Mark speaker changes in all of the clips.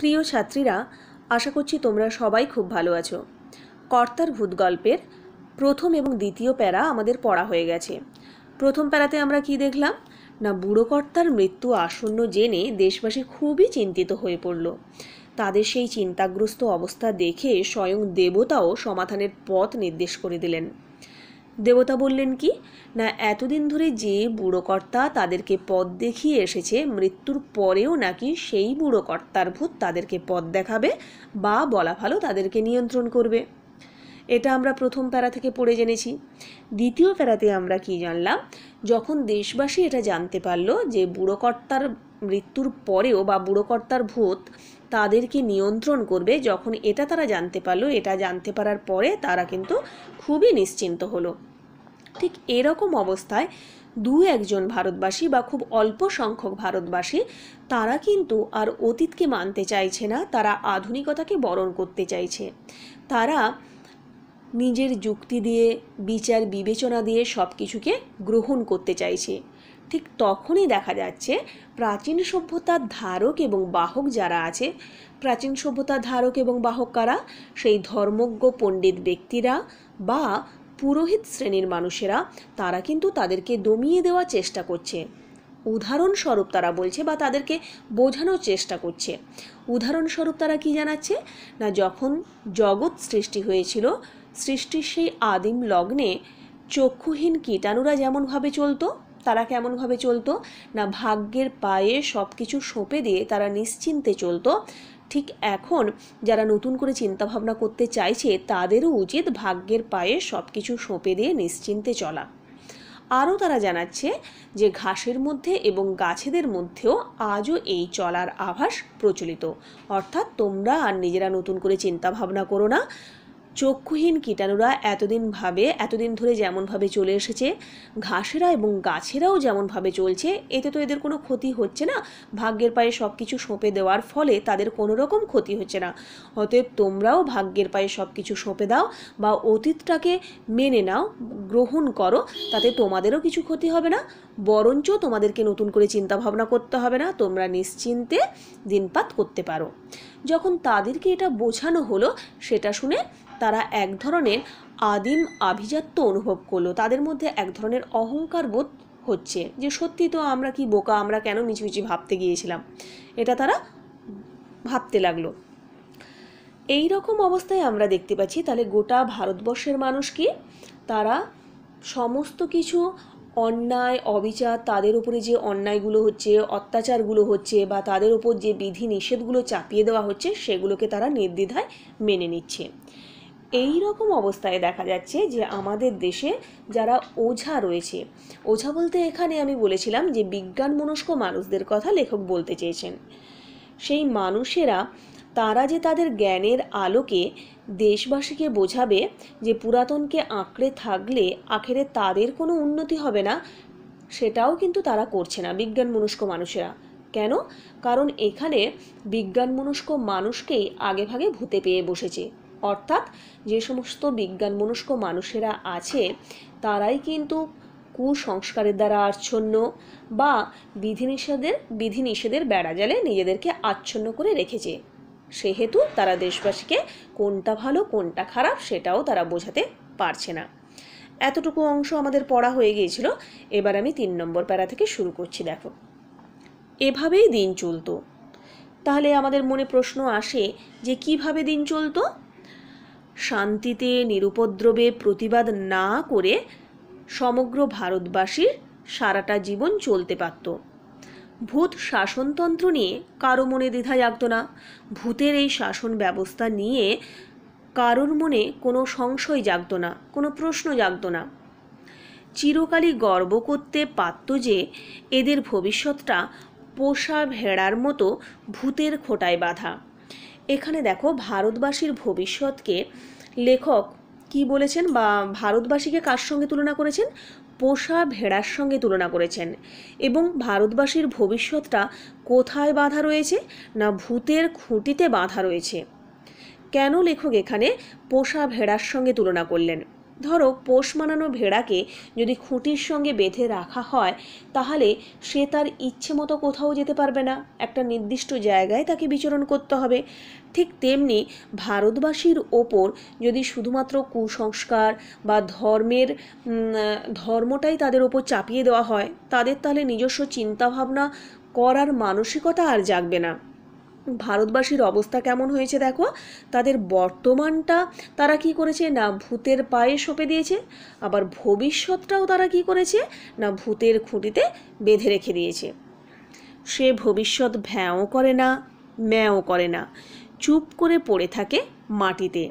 Speaker 1: প্রিয় ছাত্রীরা আশা করছি তোমরা সবাই খুব ভালো আছো কর্তার ভূত গল্পের প্রথম এবং দ্বিতীয় প্যারা আমাদের পড়া হয়ে গেছে প্রথম প্যারাতে আমরা কি দেখলাম না বুড়োকর্তার মৃত্যু আসন্ন জেনে দেশবাসী খুবই চিন্তিত হয়ে পড়ল তাদের সেই চিন্তাগ্রস্ত অবস্থা দেখে স্বয়ং দেবতাও সমাধানের পথ নির্দেশ করে দিলেন দেবতা বললেন কি না এতদিন ধরে যে বুড়োকর্তা তাদেরকে পথ দেখিয়ে এসেছে মৃত্যুর পরেও নাকি সেই বুড়োকর্তার ভূত তাদেরকে পথ দেখাবে বা বলা ভালো তাদেরকে নিয়ন্ত্রণ করবে এটা আমরা প্রথম প্যারা থেকে পড়ে জেনেছি দ্বিতীয় প্যারাতে আমরা কি জানলাম যখন দেশবাসী এটা জানতে পারলো যে বুড়োকর্তার মৃত্যুর পরেও বা বুড়োকর্তার ভূত তাদেরকে নিয়ন্ত্রণ করবে যখন এটা তারা জানতে পারলো এটা জানতে পারার পরে তারা কিন্তু খুবই নিশ্চিন্ত হলো ঠিক এরকম অবস্থায় দু একজন ভারতবাসী বা খুব অল্প সংখ্যক ভারতবাসী তারা কিন্তু আর অতীতকে মানতে চাইছে না তারা আধুনিকতাকে বরণ করতে চাইছে তারা নিজের যুক্তি দিয়ে বিচার বিবেচনা দিয়ে সব কিছুকে গ্রহণ করতে চাইছে ঠিক তখনই দেখা যাচ্ছে প্রাচীন সভ্যতার ধারক এবং বাহক যারা আছে প্রাচীন সভ্যতার ধারক এবং বাহক কারা সেই ধর্মজ্ঞ পণ্ডিত ব্যক্তিরা বা পুরোহিত শ্রেণীর মানুষেরা তারা কিন্তু তাদেরকে দমিয়ে দেওয়ার চেষ্টা করছে উদাহরণস্বরূপ তারা বলছে বা তাদেরকে বোঝানোর চেষ্টা করছে উদাহরণস্বরূপ তারা কি জানাচ্ছে না যখন জগৎ সৃষ্টি হয়েছিল সৃষ্টির সেই আদিম লগ্নে চক্ষুহীন কীটাণুরা যেমনভাবে চলতো তারা কেমনভাবে চলতো না ভাগ্যের পায়ে সব কিছু সঁপে দিয়ে তারা নিশ্চিন্তে চলতো ঠিক এখন যারা নতুন করে চিন্তাভাবনা করতে চাইছে তাদেরও উচিত ভাগ্যের পায়ে সব কিছু সঁপে দিয়ে নিশ্চিন্তে চলা আরও তারা জানাচ্ছে যে ঘাসের মধ্যে এবং গাছেদের মধ্যেও আজও এই চলার আভাস প্রচলিত অর্থাৎ তোমরা আর নিজেরা নতুন করে চিন্তাভাবনা করো না চক্ষুহীন কীটাণুরা এতদিন ভাবে এতদিন ধরে যেমনভাবে চলে এসেছে ঘাসেরা এবং গাছেরাও যেমনভাবে চলছে এতে তো এদের কোনো ক্ষতি হচ্ছে না ভাগ্যের পায়ে সব কিছু সঁপে দেওয়ার ফলে তাদের কোনো রকম ক্ষতি হচ্ছে না অতএব তোমরাও ভাগ্যের পায়ে সব কিছু সঁপে দাও বা অতীতটাকে মেনে নাও গ্রহণ করো তাতে তোমাদেরও কিছু ক্ষতি হবে না বরঞ্চ তোমাদেরকে নতুন করে চিন্তা ভাবনা করতে হবে না তোমরা নিশ্চিন্তে দিনপাত করতে পারো যখন তাদেরকে এটা বোঝানো হলো সেটা শুনে তারা এক ধরনের আদিম আভিজাত্য অনুভব করলো তাদের মধ্যে এক ধরনের অহংকার বোধ হচ্ছে যে সত্যি তো আমরা কি বোকা আমরা কেন মিচুমিচি ভাবতে গিয়েছিলাম এটা তারা ভাবতে লাগলো এই রকম অবস্থায় আমরা দেখতে পাচ্ছি তাহলে গোটা ভারতবর্ষের মানুষ কি তারা সমস্ত কিছু অন্যায় অবিচার তাদের উপরে যে অন্যায়গুলো হচ্ছে অত্যাচারগুলো হচ্ছে বা তাদের উপর যে বিধি নিষেধগুলো চাপিয়ে দেওয়া হচ্ছে সেগুলোকে তারা নির্দ্বিধায় মেনে নিচ্ছে এই রকম অবস্থায় দেখা যাচ্ছে যে আমাদের দেশে যারা ওঝা রয়েছে ওঝা বলতে এখানে আমি বলেছিলাম যে বিজ্ঞান মনস্ক মানুষদের কথা লেখক বলতে চেয়েছেন সেই মানুষেরা তারা যে তাদের জ্ঞানের আলোকে দেশবাসীকে বোঝাবে যে পুরাতনকে আঁকড়ে থাকলে আখেরে তাদের কোনো উন্নতি হবে না সেটাও কিন্তু তারা করছে না বিজ্ঞান মনস্ক মানুষেরা কেন কারণ এখানে বিজ্ঞান মনস্ক মানুষকেই আগেভাগে ভূতে পেয়ে বসেছে অর্থাৎ যে সমস্ত বিজ্ঞান মনস্ক মানুষেরা আছে তারাই কিন্তু কুসংস্কারের দ্বারা আচ্ছন্ন বা বিধিনিষেধের বিধিনিষেধের বেড়াজালে নিজেদেরকে আচ্ছন্ন করে রেখেছে সেহেতু তারা দেশবাসীকে কোনটা ভালো কোনটা খারাপ সেটাও তারা বোঝাতে পারছে না এতটুকু অংশ আমাদের পড়া হয়ে গিয়েছিল এবার আমি তিন নম্বর প্যারা থেকে শুরু করছি দেখো এভাবেই দিন চলতো তাহলে আমাদের মনে প্রশ্ন আসে যে কিভাবে দিন চলতো শান্তিতে নিরুপদ্রবে প্রতিবাদ না করে সমগ্র ভারতবাসীর সারাটা জীবন চলতে পারত ভূত শাসনতন্ত্র নিয়ে কারো মনে দ্বিধা জাগত না ভূতের এই শাসন ব্যবস্থা নিয়ে কারোর মনে কোনো সংশয় জাগত না কোনো প্রশ্ন জাগত না চিরকালই গর্ব করতে পারত যে এদের ভবিষ্যৎটা পোষা ভেড়ার মতো ভূতের খোটায় বাঁধা এখানে দেখো ভারতবাসীর ভবিষ্যৎকে লেখক কি বলেছেন বা ভারতবাসীকে কার সঙ্গে তুলনা করেছেন পোষা ভেড়ার সঙ্গে তুলনা করেছেন এবং ভারতবাসীর ভবিষ্যৎটা কোথায় বাধা রয়েছে না ভূতের খুঁটিতে বাধা রয়েছে কেন লেখক এখানে পোষা ভেড়ার সঙ্গে তুলনা করলেন ধরো পোষ মানানো ভেড়াকে যদি খুঁটির সঙ্গে বেঁধে রাখা হয় তাহলে সে তার ইচ্ছে মতো কোথাও যেতে পারবে না একটা নির্দিষ্ট জায়গায় তাকে বিচরণ করতে হবে ঠিক তেমনি ভারতবাসীর ওপর যদি শুধুমাত্র কুসংস্কার বা ধর্মের ধর্মটাই তাদের ওপর চাপিয়ে দেওয়া হয় তাদের তাহলে নিজস্ব চিন্তাভাবনা করার মানসিকতা আর জাগবে না ভারতবাসীর অবস্থা কেমন হয়েছে দেখো তাদের বর্তমানটা তারা কি করেছে না ভূতের পায়ে সঁপে দিয়েছে আবার ভবিষ্যৎটাও তারা কি করেছে না ভূতের খুঁটিতে বেঁধে রেখে দিয়েছে সে ভবিষ্যৎ ভ্যাঁও করে না ম্যাঁও করে না চুপ করে পড়ে থাকে মাটিতে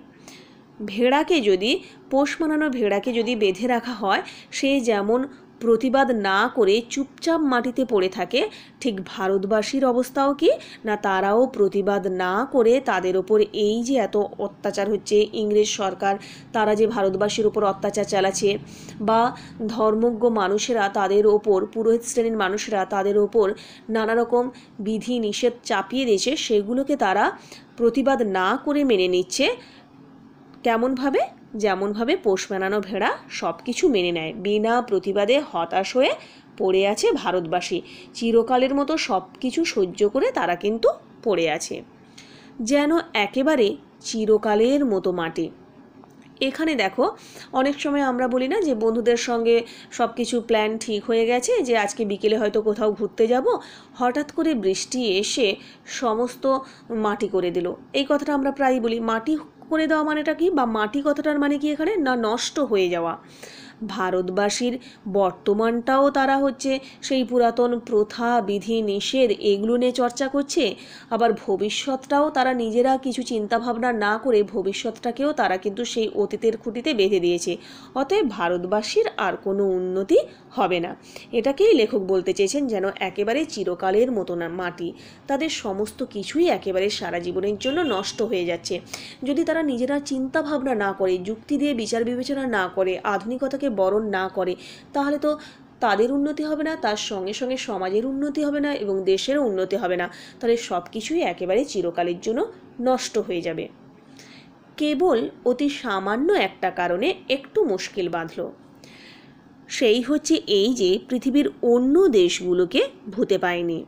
Speaker 1: ভেড়াকে যদি পোষ মানানো ভেড়াকে যদি বেঁধে রাখা হয় সে যেমন প্রতিবাদ না করে চুপচাপ মাটিতে পড়ে থাকে ঠিক ভারতবাসীর অবস্থাও কি না তারাও প্রতিবাদ না করে তাদের ওপর এই যে এত অত্যাচার হচ্ছে ইংরেজ সরকার তারা যে ভারতবাসীর ওপর অত্যাচার চালাচ্ছে বা ধর্মজ্ঞ মানুষেরা তাদের ওপর পুরোহিত শ্রেণীর মানুষেরা তাদের ওপর নানা রকম বিধি নিষেধ চাপিয়ে দিয়েছে সেগুলোকে তারা প্রতিবাদ না করে মেনে নিচ্ছে কেমনভাবে যেমনভাবে পোষ মেনানো ভেড়া সব কিছু মেনে নেয় বিনা প্রতিবাদে হতাশ হয়ে পড়ে আছে ভারতবাসী চিরকালের মতো সব কিছু সহ্য করে তারা কিন্তু পড়ে আছে যেন একেবারে চিরকালের মতো মাটি এখানে দেখো অনেক সময় আমরা বলি না যে বন্ধুদের সঙ্গে সব কিছু প্ল্যান ঠিক হয়ে গেছে যে আজকে বিকেলে হয়তো কোথাও ঘুরতে যাব হঠাৎ করে বৃষ্টি এসে সমস্ত মাটি করে দিল এই কথাটা আমরা প্রায়ই বলি মাটি করে দেওয়া মানেটা কি বা মাটি কথাটার মানে কি এখানে না নষ্ট হয়ে যাওয়া ভারতবাসীর বর্তমানটাও তারা হচ্ছে সেই পুরাতন প্রথা বিধি নিষেধ এগুলো নিয়ে চর্চা করছে আবার ভবিষ্যৎটাও তারা নিজেরা কিছু চিন্তাভাবনা না করে ভবিষ্যৎটাকেও তারা কিন্তু সেই অতীতের খুঁটিতে বেঁধে দিয়েছে অতএব ভারতবাসীর আর কোনো উন্নতি হবে না এটাকেই লেখক বলতে চেয়েছেন যেন একেবারে চিরকালের মতো না মাটি তাদের সমস্ত কিছুই একেবারে সারা জীবনের জন্য নষ্ট হয়ে যাচ্ছে যদি তারা নিজেরা চিন্তাভাবনা না করে যুক্তি দিয়ে বিচার বিবেচনা না করে আধুনিকতাকে তাকে বরণ না করে তাহলে তো তাদের উন্নতি হবে না তার সঙ্গে সঙ্গে সমাজের উন্নতি হবে না এবং দেশেরও উন্নতি হবে না তাহলে সব কিছুই একেবারে চিরকালের জন্য নষ্ট হয়ে যাবে কেবল অতি সামান্য একটা কারণে একটু মুশকিল বাঁধল সেই হচ্ছে এই যে পৃথিবীর অন্য দেশগুলোকে ভূতে পায়নি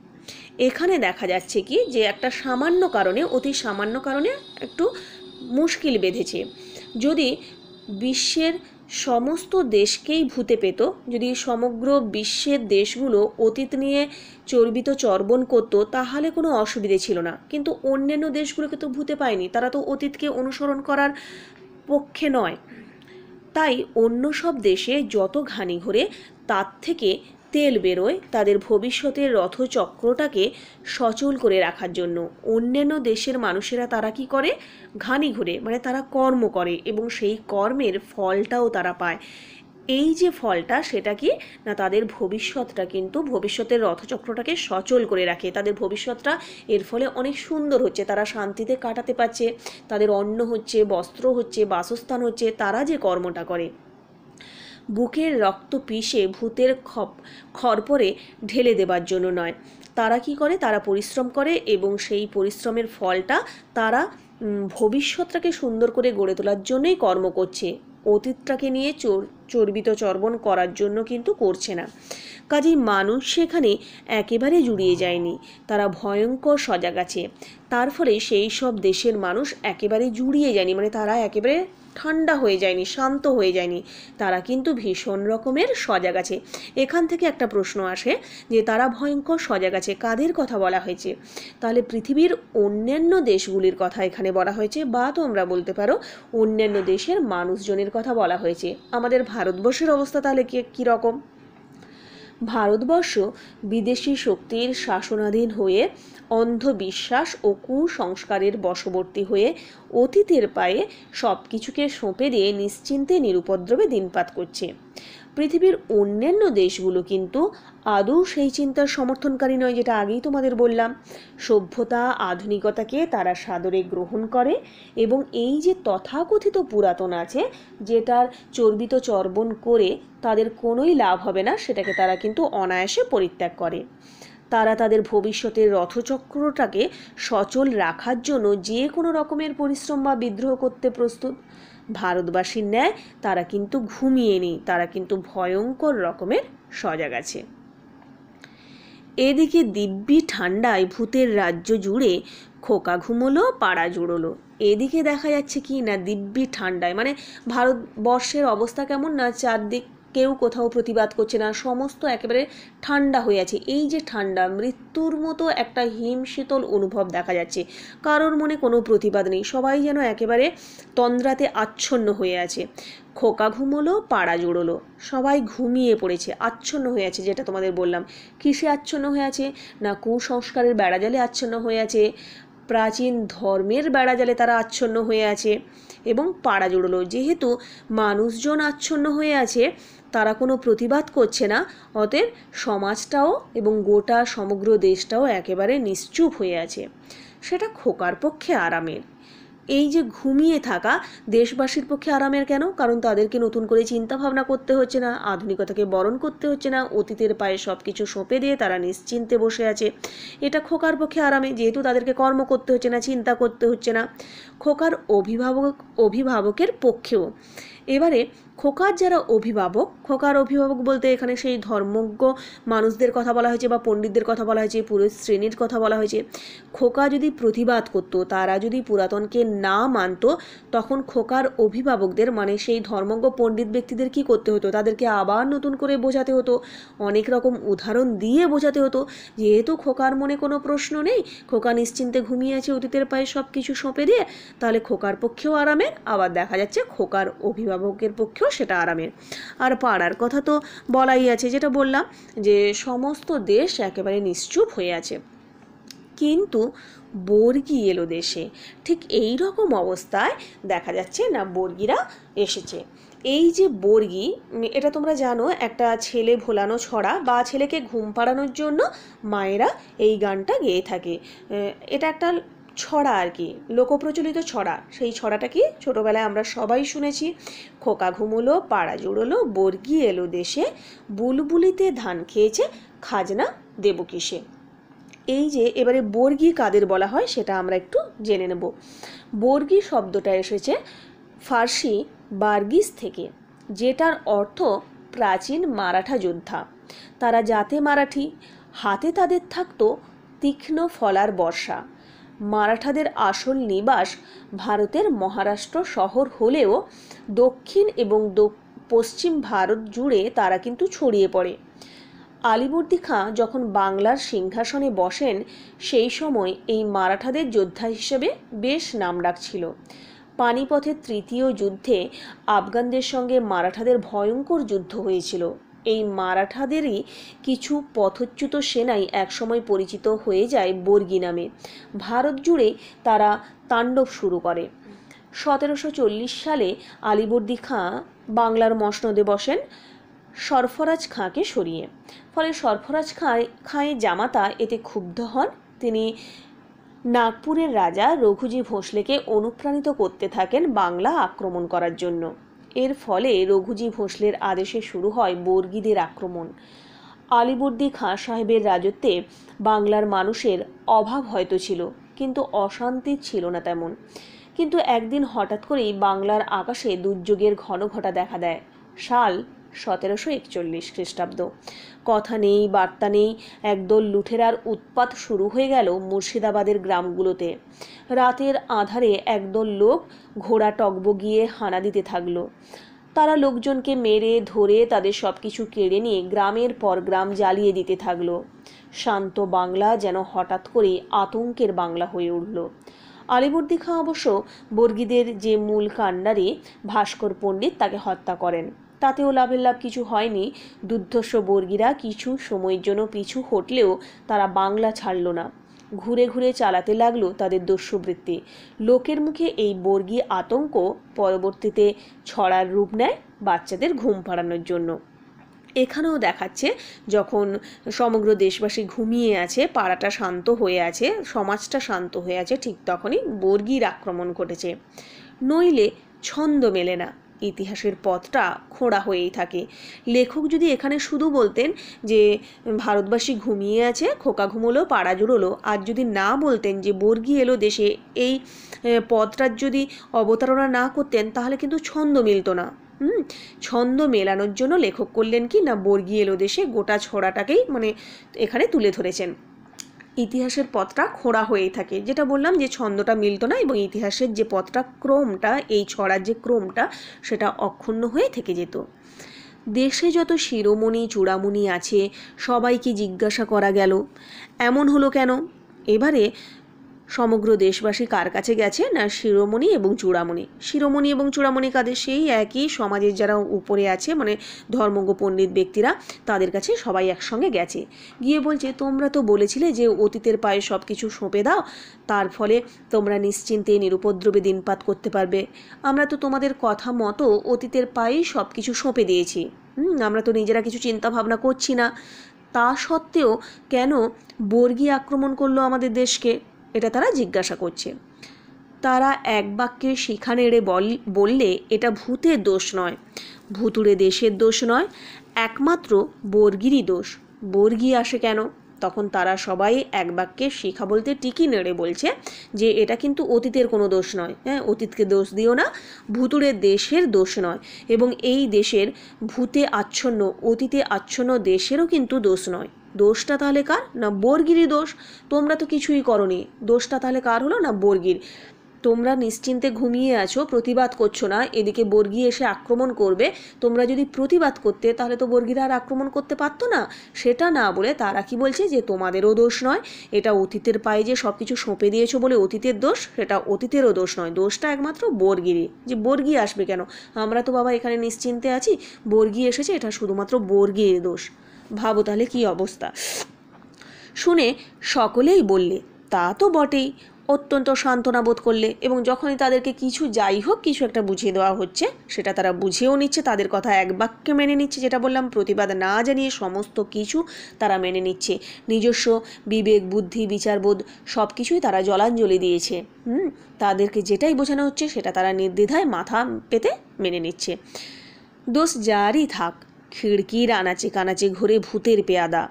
Speaker 1: এখানে দেখা যাচ্ছে কি যে একটা সামান্য কারণে অতি সামান্য কারণে একটু মুশকিল বেঁধেছে যদি বিশ্বের সমস্ত দেশকেই ভূতে পেত যদি সমগ্র বিশ্বের দেশগুলো অতীত নিয়ে চর্বিত চর্বণ করত তাহলে কোনো অসুবিধে ছিল না কিন্তু অন্যান্য দেশগুলোকে তো ভূতে পায়নি তারা তো অতীতকে অনুসরণ করার পক্ষে নয় তাই অন্য সব দেশে যত ঘানি ঘোরে তার থেকে তেল বেরোয় তাদের ভবিষ্যতের রথচক্রটাকে সচল করে রাখার জন্য অন্যান্য দেশের মানুষেরা তারা কি করে ঘানি ঘুরে মানে তারা কর্ম করে এবং সেই কর্মের ফলটাও তারা পায় এই যে ফলটা সেটা কি না তাদের ভবিষ্যৎটা কিন্তু ভবিষ্যতের রথচক্রটাকে সচল করে রাখে তাদের ভবিষ্যৎটা এর ফলে অনেক সুন্দর হচ্ছে তারা শান্তিতে কাটাতে পারছে তাদের অন্ন হচ্ছে বস্ত্র হচ্ছে বাসস্থান হচ্ছে তারা যে কর্মটা করে বুকের রক্ত পিষে ভূতের খপ খরপরে ঢেলে দেবার জন্য নয় তারা কি করে তারা পরিশ্রম করে এবং সেই পরিশ্রমের ফলটা তারা ভবিষ্যৎটাকে সুন্দর করে গড়ে তোলার জন্যই কর্ম করছে অতীতটাকে নিয়ে চর্বিত চর্বণ করার জন্য কিন্তু করছে না কাজেই মানুষ সেখানে একেবারে জুড়িয়ে যায়নি তারা ভয়ঙ্কর সজাগ আছে তার ফলে সেই সব দেশের মানুষ একেবারে জুড়িয়ে যায়নি মানে তারা একেবারে ঠান্ডা হয়ে যায়নি শান্ত হয়ে যায়নি তারা কিন্তু ভীষণ রকমের সজাগ আছে এখান থেকে একটা প্রশ্ন আসে যে তারা ভয়ঙ্কর সজাগ আছে কাদের কথা বলা হয়েছে তাহলে পৃথিবীর অন্যান্য দেশগুলির কথা এখানে বলা হয়েছে বা তোমরা বলতে পারো অন্যান্য দেশের মানুষজনের কথা বলা হয়েছে আমাদের ভারতবর্ষের অবস্থা তাহলে কী রকম ভারতবর্ষ বিদেশি শক্তির শাসনাধীন হয়ে অন্ধবিশ্বাস ও কুসংস্কারের বশবর্তী হয়ে অতীতের পায়ে সব কিছুকে সঁপে দিয়ে নিশ্চিন্তে নিরুপদ্রবে দিনপাত করছে পৃথিবীর অন্যান্য দেশগুলো কিন্তু আদৌ সেই চিন্তার সমর্থনকারী নয় যেটা আগেই তোমাদের বললাম সভ্যতা আধুনিকতাকে তারা সাদরে গ্রহণ করে এবং এই যে তথাকথিত পুরাতন আছে যেটার চর্বিত চর্বণ করে তাদের কোনোই লাভ হবে না সেটাকে তারা কিন্তু অনায়াসে পরিত্যাগ করে তারা তাদের ভবিষ্যতের রথচক্রটাকে সচল রাখার জন্য যে কোনো রকমের পরিশ্রম বা বিদ্রোহ করতে প্রস্তুত ভারতবাসীর ন্যায় তারা কিন্তু ঘুমিয়ে নেই তারা কিন্তু ভয়ঙ্কর রকমের সজাগ আছে এদিকে দিব্যি ঠান্ডায় ভূতের রাজ্য জুড়ে খোকা ঘুমোলো পাড়া জুড়লো এদিকে দেখা যাচ্ছে কি না দিব্যি ঠান্ডায় মানে ভারতবর্ষের অবস্থা কেমন না চারদিক কেউ কোথাও প্রতিবাদ করছে না সমস্ত একেবারে ঠান্ডা হয়ে আছে এই যে ঠান্ডা মৃত্যুর মতো একটা হিমশীতল অনুভব দেখা যাচ্ছে কারোর মনে কোনো প্রতিবাদ নেই সবাই যেন একেবারে তন্দ্রাতে আচ্ছন্ন হয়ে আছে খোকা ঘুমোলো পাড়া জুড়োলো সবাই ঘুমিয়ে পড়েছে আচ্ছন্ন হয়ে আছে যেটা তোমাদের বললাম কিসে আচ্ছন্ন হয়ে আছে না কুসংস্কারের বেড়াজালে আচ্ছন্ন হয়ে আছে প্রাচীন ধর্মের বেড়াজালে তারা আচ্ছন্ন হয়ে আছে এবং পাড়া জুড়লো যেহেতু মানুষজন আচ্ছন্ন হয়ে আছে তারা কোনো প্রতিবাদ করছে না অতএব সমাজটাও এবং গোটা সমগ্র দেশটাও একেবারে নিশ্চুপ হয়ে আছে সেটা খোকার পক্ষে আরামের এই যে ঘুমিয়ে থাকা দেশবাসীর পক্ষে আরামের কেন কারণ তাদেরকে নতুন করে চিন্তাভাবনা করতে হচ্ছে না আধুনিকতাকে বরণ করতে হচ্ছে না অতীতের পায়ে সব কিছু সঁপে দিয়ে তারা নিশ্চিন্তে বসে আছে এটা খোকার পক্ষে আরামে যেহেতু তাদেরকে কর্ম করতে হচ্ছে না চিন্তা করতে হচ্ছে না খোকার অভিভাবক অভিভাবকের পক্ষেও এবারে খোকার যারা অভিভাবক খোকার অভিভাবক বলতে এখানে সেই ধর্মজ্ঞ মানুষদের কথা বলা হয়েছে বা পণ্ডিতদের কথা বলা হয়েছে পুরো শ্রেণীর কথা বলা হয়েছে খোকা যদি প্রতিবাদ করত তারা যদি পুরাতনকে না মানত তখন খোকার অভিভাবকদের মানে সেই ধর্মজ্ঞ পণ্ডিত ব্যক্তিদের কি করতে হতো তাদেরকে আবার নতুন করে বোঝাতে হতো অনেক রকম উদাহরণ দিয়ে বোঝাতে হতো যেহেতু খোকার মনে কোনো প্রশ্ন নেই খোকা নিশ্চিন্তে ঘুমিয়ে আছে অতীতের পায়ে সব কিছু সঁপে দিয়ে তাহলে খোকার পক্ষেও আরামের আবার দেখা যাচ্ছে খোকার অভিভাবকের পক্ষেও সেটা আরামের আর পাড়ার কথা তো বলাই আছে যেটা বললাম যে সমস্ত দেশ একেবারে নিশ্চুপ হয়ে আছে কিন্তু বর্গি এলো দেশে ঠিক এই রকম অবস্থায় দেখা যাচ্ছে না বর্গিরা এসেছে এই যে বর্গি এটা তোমরা জানো একটা ছেলে ভোলানো ছড়া বা ছেলেকে ঘুম পাড়ানোর জন্য মায়েরা এই গানটা গেয়ে থাকে এটা একটা ছড়া আর কি লোকপ্রচলিত ছড়া সেই ছড়াটা কি ছোটোবেলায় আমরা সবাই শুনেছি খোকা ঘুমুলো পাড়া জুড়লো বর্গি এলো দেশে বুলবুলিতে ধান খেয়েছে খাজনা দেব কিসে এই যে এবারে বর্গি কাদের বলা হয় সেটা আমরা একটু জেনে নেব বর্গি শব্দটা এসেছে ফার্সি বার্গিস থেকে যেটার অর্থ প্রাচীন মারাঠা যোদ্ধা তারা জাতে মারাঠি হাতে তাদের থাকতো তীক্ষ্ণ ফলার বর্ষা মারাঠাদের আসল নিবাস ভারতের মহারাষ্ট্র শহর হলেও দক্ষিণ এবং পশ্চিম ভারত জুড়ে তারা কিন্তু ছড়িয়ে পড়ে আলিবর্দী খাঁ যখন বাংলার সিংহাসনে বসেন সেই সময় এই মারাঠাদের যোদ্ধা হিসেবে বেশ নাম ডাকছিল পানিপথের তৃতীয় যুদ্ধে আফগানদের সঙ্গে মারাঠাদের ভয়ঙ্কর যুদ্ধ হয়েছিল এই মারাঠাদেরই কিছু পথচ্যুত সেনাই একসময় পরিচিত হয়ে যায় বর্গি নামে ভারত জুড়ে তারা তাণ্ডব শুরু করে সতেরোশো সালে আলিবর্দি খাঁ বাংলার মসনদে বসেন সরফরাজ খাঁকে সরিয়ে ফলে সরফরাজ খাঁ খাঁয়ের জামাতা এতে ক্ষুব্ধ হন তিনি নাগপুরের রাজা রঘুজি ভোসলেকে অনুপ্রাণিত করতে থাকেন বাংলা আক্রমণ করার জন্য এর ফলে রঘুজি ভোসলের আদেশে শুরু হয় বর্গিদের আক্রমণ আলিবর্দি খাঁ সাহেবের রাজত্বে বাংলার মানুষের অভাব হয়তো ছিল কিন্তু অশান্তি ছিল না তেমন কিন্তু একদিন হঠাৎ করেই বাংলার আকাশে দুর্যোগের ঘন ঘটা দেখা দেয় সাল সতেরোশো একচল্লিশ খ্রিস্টাব্দ কথা নেই বার্তা নেই একদল লুঠেরার উৎপাত শুরু হয়ে গেল মুর্শিদাবাদের গ্রামগুলোতে রাতের আধারে একদল লোক ঘোড়া গিয়ে হানা দিতে থাকলো তারা লোকজনকে মেরে ধরে তাদের সব কিছু কেড়ে নিয়ে গ্রামের পর গ্রাম জ্বালিয়ে দিতে থাকলো শান্ত বাংলা যেন হঠাৎ করে আতঙ্কের বাংলা হয়ে উঠল আলিবর্দি খাঁ অবশ্য বর্গীদের যে মূল কাণ্ডারে ভাস্কর পণ্ডিত তাকে হত্যা করেন তাতেও লাভের লাভ কিছু হয়নি দুর্ধস্য বর্গীরা কিছু সময়ের জন্য পিছু হটলেও তারা বাংলা ছাড়ল না ঘুরে ঘুরে চালাতে লাগলো তাদের দস্যুবৃত্তি লোকের মুখে এই বর্গী আতঙ্ক পরবর্তীতে ছড়ার রূপ নেয় বাচ্চাদের ঘুম পাড়ানোর জন্য এখানেও দেখাচ্ছে যখন সমগ্র দেশবাসী ঘুমিয়ে আছে পাড়াটা শান্ত হয়ে আছে সমাজটা শান্ত হয়ে আছে ঠিক তখনই বর্গীর আক্রমণ ঘটেছে নইলে ছন্দ মেলে না ইতিহাসের পথটা খোঁড়া হয়েই থাকে লেখক যদি এখানে শুধু বলতেন যে ভারতবাসী ঘুমিয়ে আছে খোকা ঘুমোলো পাড়া জুড়োলো আর যদি না বলতেন যে বর্গি এলো দেশে এই পথটার যদি অবতারণা না করতেন তাহলে কিন্তু ছন্দ মিলত না হুম ছন্দ মেলানোর জন্য লেখক করলেন কি না বর্গি এলো দেশে গোটা ছড়াটাকেই মানে এখানে তুলে ধরেছেন ইতিহাসের পথটা খোঁড়া হয়েই থাকে যেটা বললাম যে ছন্দটা মিলত না এবং ইতিহাসের যে পথটা ক্রমটা এই ছড়ার যে ক্রমটা সেটা অক্ষুণ্ণ হয়ে থেকে যেত দেশে যত শিরোমণি চূড়ামণি আছে সবাইকে জিজ্ঞাসা করা গেল এমন হলো কেন এবারে সমগ্র দেশবাসী কার কাছে গেছে না শিরোমণি এবং চূড়ামণি শিরোমণি এবং চূড়ামণি কাদের সেই একই সমাজের যারা উপরে আছে মানে ধর্মজ্ঞ পণ্ডিত ব্যক্তিরা তাদের কাছে সবাই একসঙ্গে গেছে গিয়ে বলছে তোমরা তো বলেছিলে যে অতীতের পায়ে সব কিছু সঁপে দাও তার ফলে তোমরা নিশ্চিন্তে নিরুপদ্রবে দিনপাত করতে পারবে আমরা তো তোমাদের কথা মতো অতীতের পায়েই সব কিছু সঁপে দিয়েছি আমরা তো নিজেরা কিছু চিন্তা ভাবনা করছি না তা সত্ত্বেও কেন বর্গী আক্রমণ করলো আমাদের দেশকে এটা তারা জিজ্ঞাসা করছে তারা এক বাক্যে শিখা নেড়ে বললে এটা ভূতের দোষ নয় ভুতুড়ে দেশের দোষ নয় একমাত্র বর্গিরই দোষ বর্গি আসে কেন তখন তারা সবাই এক বাক্যে শিখা বলতে টিকি নেড়ে বলছে যে এটা কিন্তু অতীতের কোনো দোষ নয় হ্যাঁ অতীতকে দোষ দিও না ভুতুড়ে দেশের দোষ নয় এবং এই দেশের ভূতে আচ্ছন্ন অতীতে আচ্ছন্ন দেশেরও কিন্তু দোষ নয় দোষটা তাহলে কার না বর্গিরই দোষ তোমরা তো কিছুই করনি দোষটা তাহলে কার হলো না বর্গির তোমরা নিশ্চিন্তে ঘুমিয়ে আছো প্রতিবাদ করছো না এদিকে বর্গি এসে আক্রমণ করবে তোমরা যদি প্রতিবাদ করতে তাহলে তো বর্গিরা আর আক্রমণ করতে পারতো না সেটা না বলে তারা কি বলছে যে তোমাদেরও দোষ নয় এটা অতীতের পায়ে যে সব কিছু সঁপে দিয়েছো বলে অতীতের দোষ সেটা অতীতেরও দোষ নয় দোষটা একমাত্র বর্গিরই যে বর্গি আসবে কেন আমরা তো বাবা এখানে নিশ্চিন্তে আছি বর্গি এসেছে এটা শুধুমাত্র বর্গির দোষ ভাবো তাহলে কী অবস্থা শুনে সকলেই বললে তা তো বটেই অত্যন্ত সান্ত্বনা বোধ করলে এবং যখনই তাদেরকে কিছু যাই হোক কিছু একটা বুঝিয়ে দেওয়া হচ্ছে সেটা তারা বুঝেও নিচ্ছে তাদের কথা এক বাক্যে মেনে নিচ্ছে যেটা বললাম প্রতিবাদ না জানিয়ে সমস্ত কিছু তারা মেনে নিচ্ছে নিজস্ব বিবেক বুদ্ধি বিচারবোধ সব কিছুই তারা জলাঞ্জলি দিয়েছে হুম তাদেরকে যেটাই বোঝানো হচ্ছে সেটা তারা নির্দ্বিধায় মাথা পেতে মেনে নিচ্ছে দোষ যারই থাক খিড়কির আনাচে কানাচে ঘুরে ভূতের পেয়াদা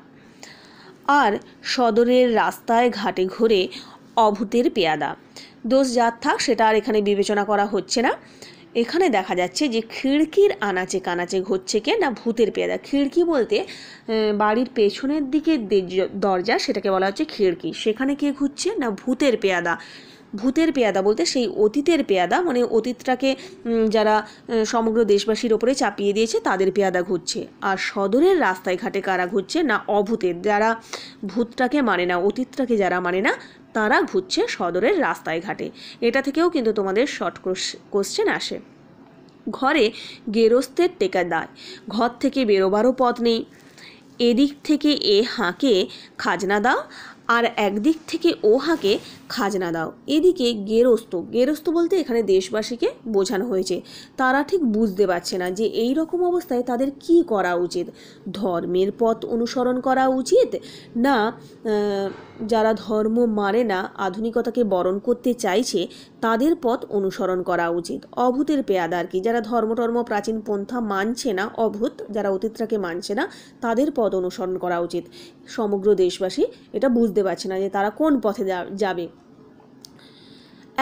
Speaker 1: আর সদরের রাস্তায় ঘাটে ঘুরে অভূতের পেয়াদা দোষ যার থাক সেটা আর এখানে বিবেচনা করা হচ্ছে না এখানে দেখা যাচ্ছে যে খিড়কির আনাচে কানাচে ঘুরছে কে না ভূতের পেয়াদা খিড়কি বলতে বাড়ির পেছনের দিকে দরজা সেটাকে বলা হচ্ছে খিড়কি সেখানে কে ঘুরছে না ভূতের পেয়াদা ভূতের পেয়াদা বলতে সেই অতীতের পেয়াদা মানে অতীতটাকে যারা সমগ্র দেশবাসীর ওপরে চাপিয়ে দিয়েছে তাদের পেয়াদা ঘুরছে আর সদরের রাস্তায় ঘাটে কারা ঘুরছে না অভূতের যারা ভূতটাকে মানে না অতীতটাকে যারা মানে না তারা ঘুরছে সদরের রাস্তায় ঘাটে এটা থেকেও কিন্তু তোমাদের শর্ট কোশ্চেন আসে ঘরে গেরস্থের টেকা দায় ঘর থেকে বেরোবারও পথ নেই এদিক থেকে এ হাঁকে খাজনা দাও আর একদিক থেকে ওহাকে খাজনা দাও এদিকে গেরস্ত গেরস্ত বলতে এখানে দেশবাসীকে বোঝানো হয়েছে তারা ঠিক বুঝতে পারছে না যে এই রকম অবস্থায় তাদের কি করা উচিত ধর্মের পথ অনুসরণ করা উচিত না যারা ধর্ম মানে না আধুনিকতাকে বরণ করতে চাইছে তাদের পথ অনুসরণ করা উচিত অভূতের পেয়াদার আর কি যারা ধর্মটর্ম প্রাচীন পন্থা মানছে না অভূত যারা অতীতটাকে মানছে না তাদের পথ অনুসরণ করা উচিত সমগ্র দেশবাসী এটা বুঝতে বুঝতে পারছে না যে তারা কোন পথে যাবে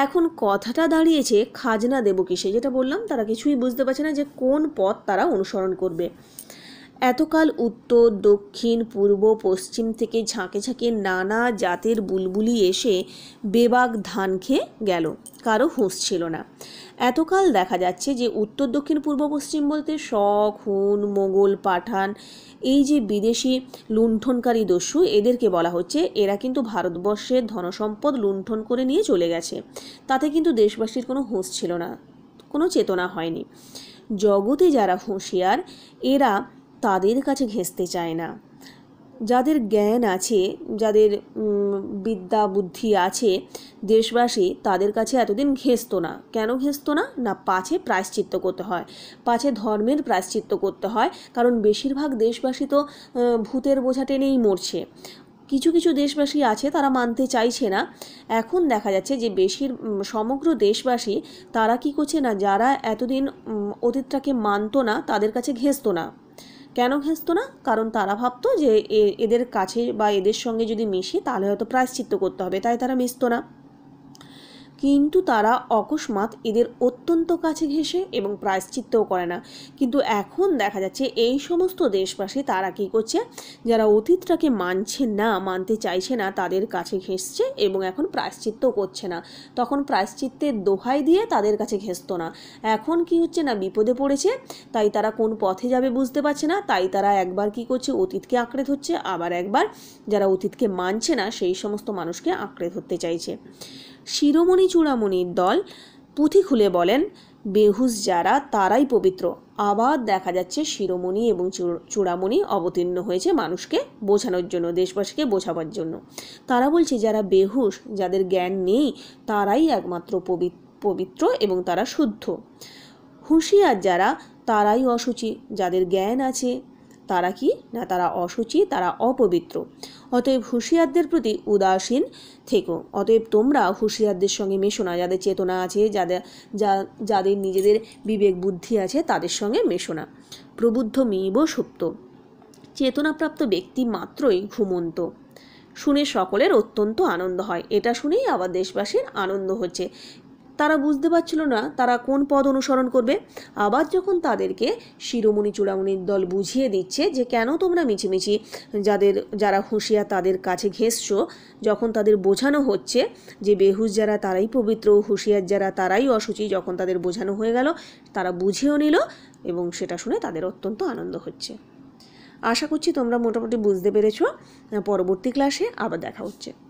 Speaker 1: এখন কথাটা দাঁড়িয়েছে খাজনা দেব কিসে যেটা বললাম তারা কিছুই বুঝতে পারছে না যে কোন পথ তারা অনুসরণ করবে এতকাল উত্তর দক্ষিণ পূর্ব পশ্চিম থেকে ঝাঁকে ঝাঁকে নানা জাতের বুলবুলি এসে বেবাক ধান খেয়ে গেল কারো হুঁশ ছিল না এতকাল দেখা যাচ্ছে যে উত্তর দক্ষিণ পূর্ব পশ্চিম বলতে শখ হুন মোগল পাঠান এই যে বিদেশি লুণ্ঠনকারী দস্যু এদেরকে বলা হচ্ছে এরা কিন্তু ভারতবর্ষের ধনসম্পদ লুণ্ঠন করে নিয়ে চলে গেছে তাতে কিন্তু দেশবাসীর কোনো হুঁশ ছিল না কোনো চেতনা হয়নি জগতে যারা হুঁশিয়ার এরা তাদের কাছে ঘেঁষতে চায় না যাদের জ্ঞান আছে যাদের বিদ্যা বুদ্ধি আছে দেশবাসী তাদের কাছে এতদিন ঘেঁচত না কেন ঘেঁচত না না পাছে প্রায়শ্চিত্ত করতে হয় পাছে ধর্মের প্রায়শ্চিত্ত করতে হয় কারণ বেশিরভাগ দেশবাসী তো ভূতের বোঝা টেনেই মরছে কিছু কিছু দেশবাসী আছে তারা মানতে চাইছে না এখন দেখা যাচ্ছে যে বেশির সমগ্র দেশবাসী তারা কি করছে না যারা এতদিন অতীতটাকে মানত না তাদের কাছে ঘেঁচত না কেন ঘেঁচত না কারণ তারা ভাবতো যে এদের কাছে বা এদের সঙ্গে যদি মিশি তাহলে হয়তো প্রায়শ্চিত্ত করতে হবে তাই তারা মিশতো না কিন্তু তারা অকস্মাৎ এদের অত্যন্ত কাছে ঘেসে এবং প্রায়শ্চিত্তও করে না কিন্তু এখন দেখা যাচ্ছে এই সমস্ত দেশবাসী তারা কী করছে যারা অতীতটাকে মানছে না মানতে চাইছে না তাদের কাছে ঘেঁষছে এবং এখন প্রায়শ্চিত্তও করছে না তখন প্রায়শ্চিত্তের দোহাই দিয়ে তাদের কাছে ঘেসত না এখন কি হচ্ছে না বিপদে পড়েছে তাই তারা কোন পথে যাবে বুঝতে পারছে না তাই তারা একবার কি করছে অতীতকে আঁকড়ে ধরছে আবার একবার যারা অতীতকে মানছে না সেই সমস্ত মানুষকে আঁকড়ে ধরতে চাইছে শিরোমণি চূড়ামণির দল পুঁথি খুলে বলেন বেহুস যারা তারাই পবিত্র আবার দেখা যাচ্ছে শিরোমণি এবং চূড়ামণি অবতীর্ণ হয়েছে মানুষকে বোঝানোর জন্য দেশবাসীকে বোঝাবার জন্য তারা বলছে যারা বেহুস যাদের জ্ঞান নেই তারাই একমাত্র পবিত্র এবং তারা শুদ্ধ হুঁশিয়ার যারা তারাই অসুচি যাদের জ্ঞান আছে তারা কি না তারা অসুচি তারা অপবিত্র অতএব হুঁশিয়ারদের প্রতি উদাসীন থেকো অতএব তোমরা হুঁশিয়ারদের সঙ্গে মেশো না যাদের চেতনা আছে যাদের যা যাদের নিজেদের বিবেক বুদ্ধি আছে তাদের সঙ্গে মেশো না প্রবুদ্ধ মেয়েব সুপ্ত চেতনাপ্রাপ্ত ব্যক্তি মাত্রই ঘুমন্ত শুনে সকলের অত্যন্ত আনন্দ হয় এটা শুনেই আবার দেশবাসীর আনন্দ হচ্ছে তারা বুঝতে পারছিল না তারা কোন পদ অনুসরণ করবে আবার যখন তাদেরকে শিরোমণি চূড়ামণির দল বুঝিয়ে দিচ্ছে যে কেন তোমরা মিছিমিছি যাদের যারা হুঁশিয়া তাদের কাছে ঘেঁষছ যখন তাদের বোঝানো হচ্ছে যে বেহুশ যারা তারাই পবিত্র হুঁশিয়ার যারা তারাই অসুচি যখন তাদের বোঝানো হয়ে গেল তারা বুঝেও নিল এবং সেটা শুনে তাদের অত্যন্ত আনন্দ হচ্ছে আশা করছি তোমরা মোটামুটি বুঝতে পেরেছ পরবর্তী ক্লাসে আবার দেখা হচ্ছে